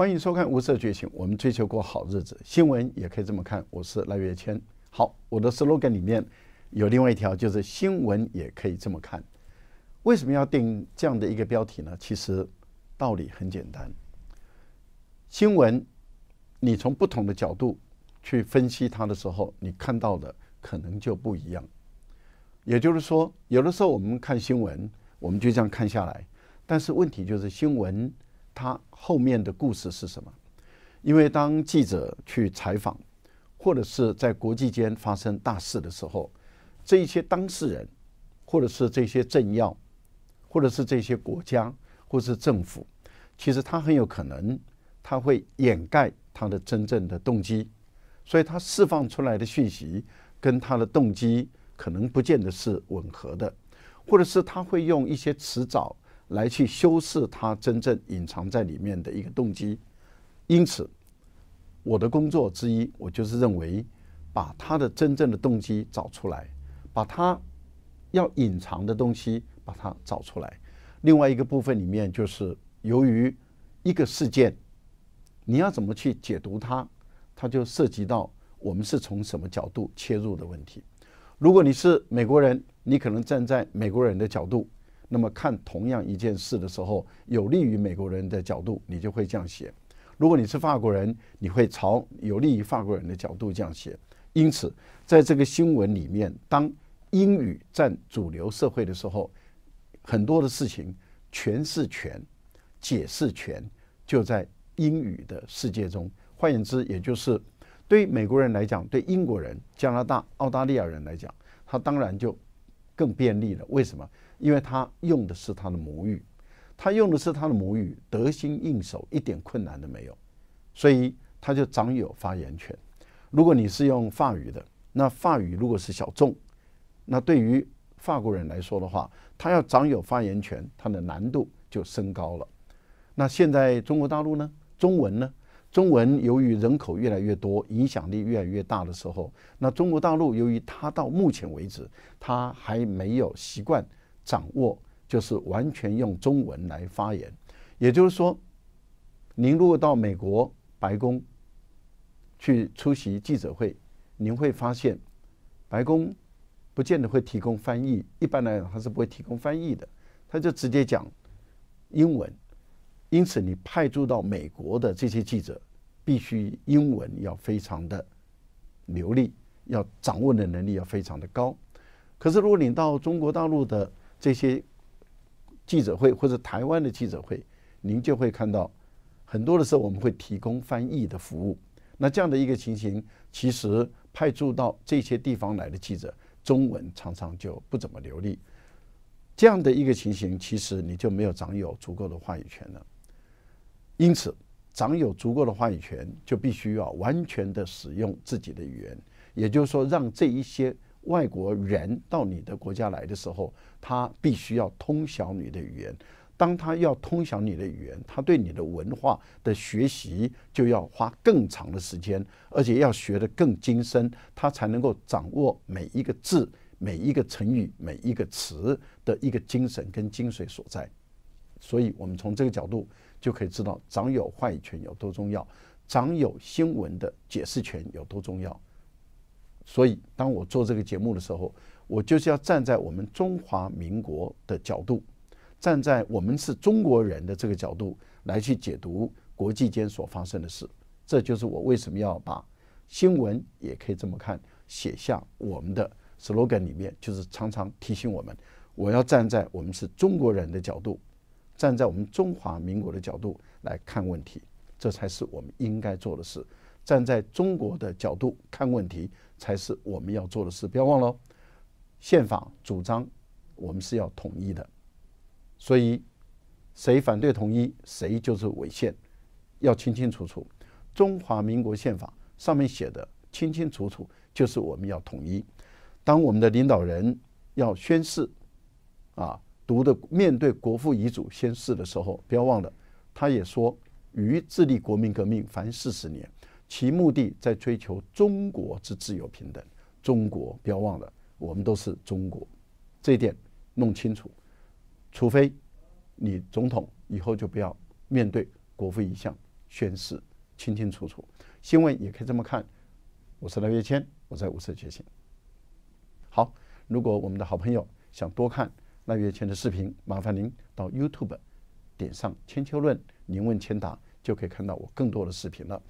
欢迎收看《无色觉醒》，我们追求过好日子，新闻也可以这么看。我是赖月谦。好，我的 slogan 里面有另外一条，就是新闻也可以这么看。为什么要定这样的一个标题呢？其实道理很简单，新闻你从不同的角度去分析它的时候，你看到的可能就不一样。也就是说，有的时候我们看新闻，我们就这样看下来，但是问题就是新闻。他后面的故事是什么？因为当记者去采访，或者是在国际间发生大事的时候，这一些当事人，或者是这些政要，或者是这些国家，或者是政府，其实他很有可能他会掩盖他的真正的动机，所以他释放出来的讯息跟他的动机可能不见得是吻合的，或者是他会用一些迟藻。来去修饰它真正隐藏在里面的一个动机，因此，我的工作之一，我就是认为把它的真正的动机找出来，把它要隐藏的东西把它找出来。另外一个部分里面，就是由于一个事件，你要怎么去解读它，它就涉及到我们是从什么角度切入的问题。如果你是美国人，你可能站在美国人的角度。那么看同样一件事的时候，有利于美国人的角度，你就会这样写；如果你是法国人，你会朝有利于法国人的角度这样写。因此，在这个新闻里面，当英语占主流社会的时候，很多的事情权释权、解释权就在英语的世界中。换言之，也就是对美国人来讲，对英国人、加拿大、澳大利亚人来讲，他当然就。更便利了，为什么？因为他用的是他的母语，他用的是他的母语，得心应手，一点困难都没有，所以他就掌有发言权。如果你是用法语的，那法语如果是小众，那对于法国人来说的话，他要掌有发言权，他的难度就升高了。那现在中国大陆呢？中文呢？中文由于人口越来越多，影响力越来越大的时候，那中国大陆由于它到目前为止它还没有习惯掌握，就是完全用中文来发言。也就是说，您如果到美国白宫去出席记者会，您会发现白宫不见得会提供翻译，一般来讲他是不会提供翻译的，他就直接讲英文。因此，你派驻到美国的这些记者，必须英文要非常的流利，要掌握的能力要非常的高。可是，如果你到中国大陆的这些记者会或者台湾的记者会，您就会看到很多的时候，我们会提供翻译的服务。那这样的一个情形，其实派驻到这些地方来的记者，中文常常就不怎么流利。这样的一个情形，其实你就没有掌有足够的话语权了。因此，掌有足够的话语权，就必须要完全的使用自己的语言。也就是说，让这一些外国人到你的国家来的时候，他必须要通晓你的语言。当他要通晓你的语言，他对你的文化的学习就要花更长的时间，而且要学得更精深，他才能够掌握每一个字、每一个成语、每一个词的一个精神跟精髓所在。所以，我们从这个角度就可以知道，掌有话语权有多重要，掌有新闻的解释权有多重要。所以，当我做这个节目的时候，我就是要站在我们中华民国的角度，站在我们是中国人的这个角度来去解读国际间所发生的事。这就是我为什么要把新闻也可以这么看，写下我们的 slogan 里面，就是常常提醒我们，我要站在我们是中国人的角度。站在我们中华民国的角度来看问题，这才是我们应该做的事；站在中国的角度看问题，才是我们要做的事。不要忘了，宪法主张我们是要统一的，所以谁反对统一，谁就是违宪。要清清楚楚，中华民国宪法上面写的清清楚楚，就是我们要统一。当我们的领导人要宣誓，啊。读的面对国父遗嘱宣誓的时候，不要忘了，他也说于致力国民革命凡四十年，其目的在追求中国之自由平等。中国不要忘了，我们都是中国，这一点弄清楚。除非你总统以后就不要面对国父遗像宣誓，清清楚楚。新闻也可以这么看。我是来月谦，我在五色觉醒。好，如果我们的好朋友想多看。半月前的视频，麻烦您到 YouTube 点上“千秋论”，您问千答，就可以看到我更多的视频了。